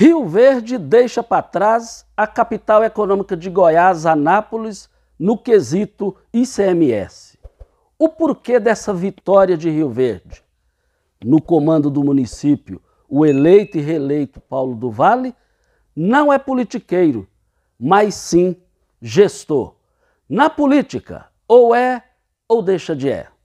Rio Verde deixa para trás a capital econômica de Goiás, Anápolis, no quesito ICMS. O porquê dessa vitória de Rio Verde? No comando do município, o eleito e reeleito Paulo do Vale não é politiqueiro, mas sim gestor. Na política, ou é ou deixa de é.